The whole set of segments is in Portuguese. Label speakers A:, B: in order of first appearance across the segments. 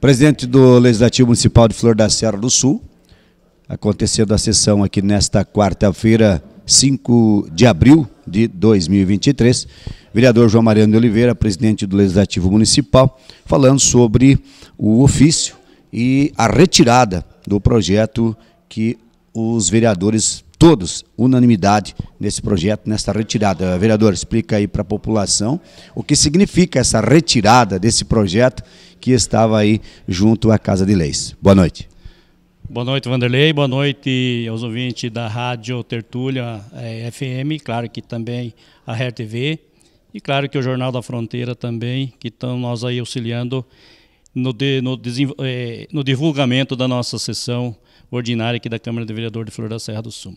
A: Presidente do Legislativo Municipal de Flor da Serra do Sul, acontecendo a sessão aqui nesta quarta-feira, 5 de abril de 2023. Vereador João Mariano de Oliveira, presidente do Legislativo Municipal, falando sobre o ofício e a retirada do projeto que os vereadores todos, unanimidade nesse projeto, nessa retirada. Vereador, explica aí para a população o que significa essa retirada desse projeto que estava aí junto à Casa de Leis. Boa noite.
B: Boa noite, Vanderlei. Boa noite aos ouvintes da Rádio Tertúlia eh, FM, claro que também a RTV TV e claro que o Jornal da Fronteira também, que estão nós aí auxiliando no, de, no, eh, no divulgamento da nossa sessão ordinária aqui da Câmara de Vereador de Flor da Serra do Sul.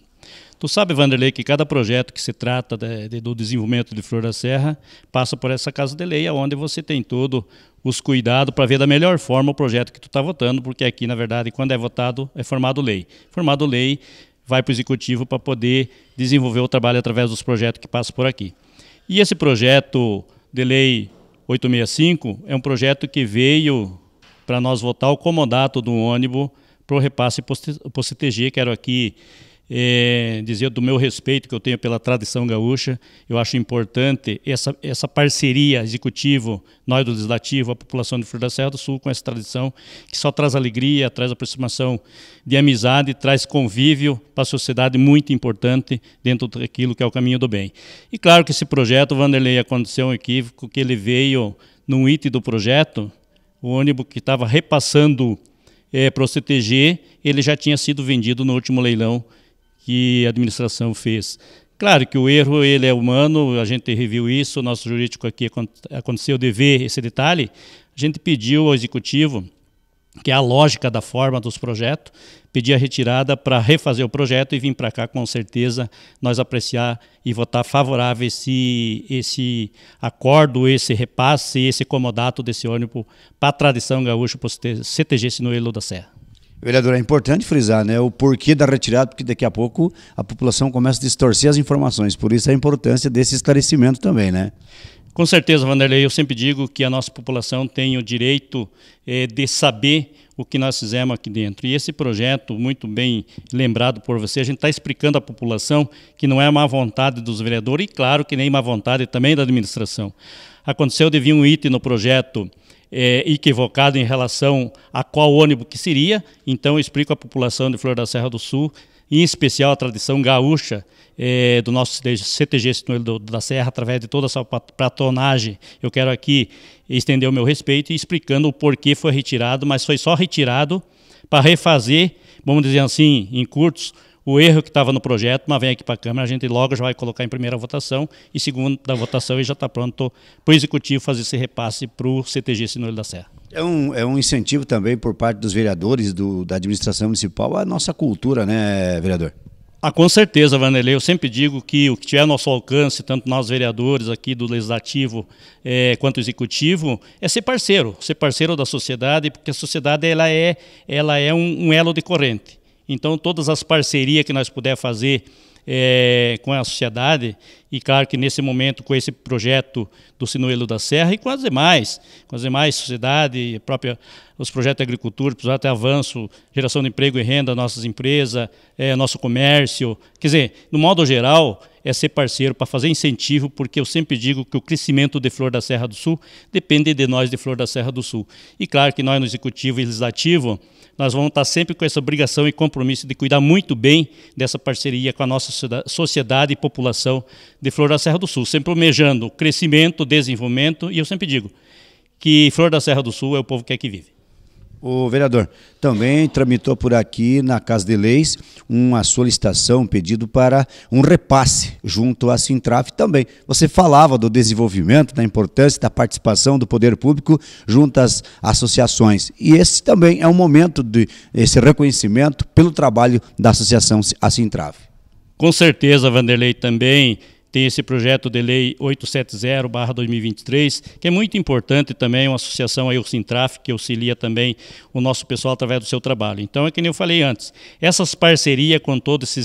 B: Tu sabe, Vanderlei, que cada projeto que se trata de, de, do desenvolvimento de Flor da Serra passa por essa casa de lei, onde você tem todo os cuidados para ver da melhor forma o projeto que tu está votando, porque aqui, na verdade, quando é votado, é formado lei. Formado lei, vai para o executivo para poder desenvolver o trabalho através dos projetos que passam por aqui. E esse projeto de lei 865 é um projeto que veio para nós votar o comodato do ônibus para o repasse para o CTG, que era aqui é, dizer do meu respeito que eu tenho pela tradição gaúcha. Eu acho importante essa, essa parceria executivo, nós do Legislativo, a população de Flor da Serra do Sul com essa tradição que só traz alegria, traz aproximação de amizade, traz convívio para a sociedade muito importante dentro daquilo que é o caminho do bem. E claro que esse projeto, Vanderlei, aconteceu um equívoco que ele veio no IT do projeto, o ônibus que estava repassando é, para o CTG, ele já tinha sido vendido no último leilão que a administração fez. Claro que o erro ele é humano, a gente reviu isso, o nosso jurídico aqui aconteceu de ver esse detalhe. A gente pediu ao executivo, que é a lógica da forma dos projetos, pedir a retirada para refazer o projeto e vir para cá com certeza nós apreciar e votar favorável esse, esse acordo, esse repasse, esse comodato desse ônibus para a tradição gaúcha, para o CTG Sinuelo é da Serra.
A: Vereador, é importante frisar né, o porquê da retirada, porque daqui a pouco a população começa a distorcer as informações. Por isso a importância desse esclarecimento também, né?
B: Com certeza, Vanderlei. Eu sempre digo que a nossa população tem o direito é, de saber o que nós fizemos aqui dentro. E esse projeto, muito bem lembrado por você, a gente está explicando à população que não é má vontade dos vereadores e, claro, que nem má vontade também da administração. Aconteceu de vir um item no projeto é, equivocado em relação a qual ônibus que seria, então eu explico à população de Flor da Serra do Sul, em especial a tradição gaúcha é, do nosso CTG Sinuelo da Serra, através de toda essa patronagem, Eu quero aqui estender o meu respeito e explicando o porquê foi retirado, mas foi só retirado para refazer, vamos dizer assim, em curtos, o erro que estava no projeto, mas vem aqui para a Câmara, a gente logo já vai colocar em primeira votação e segunda votação e já está pronto para o Executivo fazer esse repasse para o CTG Sinolho da Serra.
A: É um, é um incentivo também por parte dos vereadores do, da administração municipal à nossa cultura, né, vereador?
B: Ah, com certeza, Vanderlei. Eu sempre digo que o que tiver ao nosso alcance, tanto nós vereadores aqui do Legislativo é, quanto executivo, é ser parceiro, ser parceiro da sociedade, porque a sociedade ela é, ela é um, um elo de corrente. Então, todas as parcerias que nós puder fazer é, com a sociedade e claro que nesse momento com esse projeto do Sinuelo da Serra e com as demais, com as demais sociedade, própria, os projetos de agricultura, precisar até avanço, geração de emprego e renda, nossas empresas, é, nosso comércio, quer dizer, no modo geral é ser parceiro para fazer incentivo, porque eu sempre digo que o crescimento de Flor da Serra do Sul depende de nós de Flor da Serra do Sul. E claro que nós no executivo e legislativo nós vamos estar sempre com essa obrigação e compromisso de cuidar muito bem dessa parceria com a nossa sociedade e população de Flor da Serra do Sul, sempre almejando crescimento, desenvolvimento, e eu sempre digo que Flor da Serra do Sul é o povo que é que vive.
A: O vereador, também tramitou por aqui na Casa de Leis uma solicitação, um pedido para um repasse junto à Sintraf também. Você falava do desenvolvimento, da importância da participação do poder público junto às associações. E esse também é um momento de esse reconhecimento pelo trabalho da associação a Sintraf.
B: Com certeza, Vanderlei, também tem esse projeto de lei 870/2023, que é muito importante também, uma associação aí, o Sintraf, que auxilia também o nosso pessoal através do seu trabalho. Então, é que nem eu falei antes, essas parcerias com todas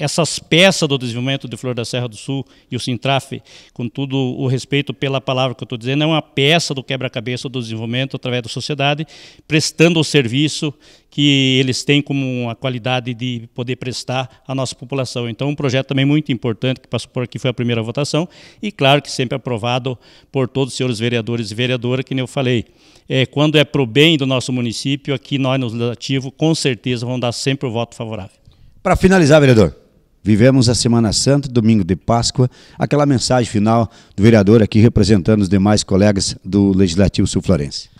B: essas peças do desenvolvimento de Flor da Serra do Sul e o Sintraf, com todo o respeito pela palavra que eu estou dizendo, é uma peça do quebra-cabeça do desenvolvimento através da sociedade, prestando o serviço que eles têm como uma qualidade de poder prestar à nossa população. Então, um projeto também muito importante que passou por aqui foi a primeira votação e, claro, que sempre aprovado por todos os senhores vereadores e vereadora, que nem eu falei. É, quando é para o bem do nosso município, aqui nós no Legislativo, com certeza, vamos dar sempre o voto favorável. Para
A: finalizar, vereador, vivemos a Semana Santa, domingo de Páscoa, aquela mensagem final do vereador aqui representando os demais colegas do Legislativo Sul-Florense.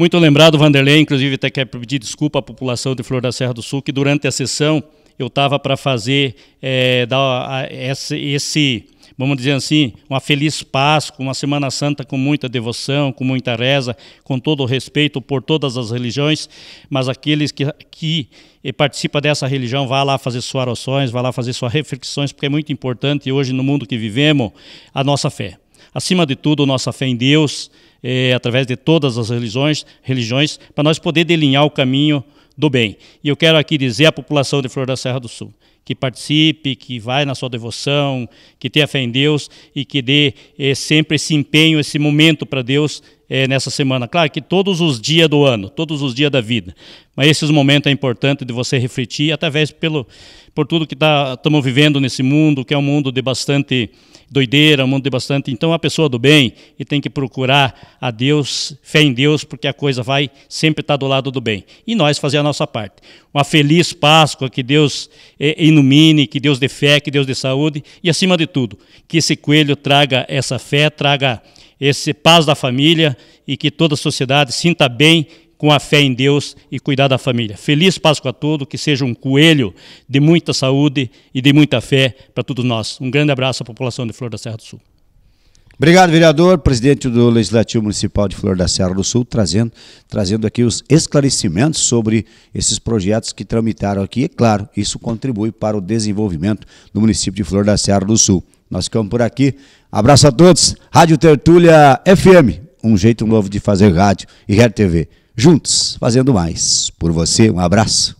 B: Muito lembrado, Vanderlei, inclusive até quero pedir desculpa à população de Flor da Serra do Sul, que durante a sessão eu estava para fazer é, dar esse, vamos dizer assim, uma feliz Páscoa, uma Semana Santa com muita devoção, com muita reza, com todo o respeito por todas as religiões, mas aqueles que, que eh, participa dessa religião, vá lá fazer suas orações, vá lá fazer suas reflexões, porque é muito importante hoje no mundo que vivemos a nossa fé. Acima de tudo, nossa fé em Deus, é, através de todas as religiões, religiões para nós poder delinear o caminho do bem. E eu quero aqui dizer à população de Flor da Serra do Sul que participe, que vai na sua devoção, que tenha fé em Deus e que dê é, sempre esse empenho, esse momento para Deus é, nessa semana. Claro que todos os dias do ano, todos os dias da vida. Mas esses momentos é importante de você refletir, através pelo, por tudo que estamos tá, vivendo nesse mundo, que é um mundo de bastante doideira, um mundo de bastante. Então, a pessoa do bem e tem que procurar a Deus, fé em Deus, porque a coisa vai sempre estar tá do lado do bem. E nós fazer a nossa parte. Uma feliz Páscoa, que Deus é, ilumine, que Deus dê fé, que Deus dê saúde e, acima de tudo, que esse coelho traga essa fé, traga esse paz da família e que toda a sociedade sinta bem com a fé em Deus e cuidar da família. Feliz Páscoa a todos, que seja um coelho de muita saúde e de muita fé para todos nós. Um grande abraço à população de Flor da Serra do Sul.
A: Obrigado, vereador, presidente do Legislativo Municipal de Flor da Serra do Sul, trazendo, trazendo aqui os esclarecimentos sobre esses projetos que tramitaram aqui. E, é claro, isso contribui para o desenvolvimento do município de Flor da Serra do Sul. Nós ficamos por aqui. Abraço a todos. Rádio Tertúlia FM, um jeito novo de fazer rádio e Rede TV. Juntos, fazendo mais. Por você, um abraço.